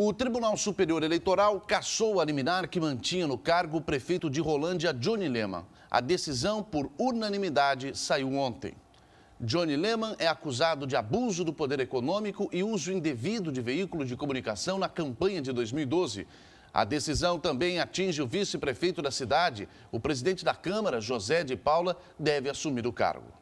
O Tribunal Superior Eleitoral cassou a liminar que mantinha no cargo o prefeito de Rolândia, Johnny Lehmann. A decisão, por unanimidade, saiu ontem. Johnny Lehman é acusado de abuso do poder econômico e uso indevido de veículos de comunicação na campanha de 2012. A decisão também atinge o vice-prefeito da cidade. O presidente da Câmara, José de Paula, deve assumir o cargo.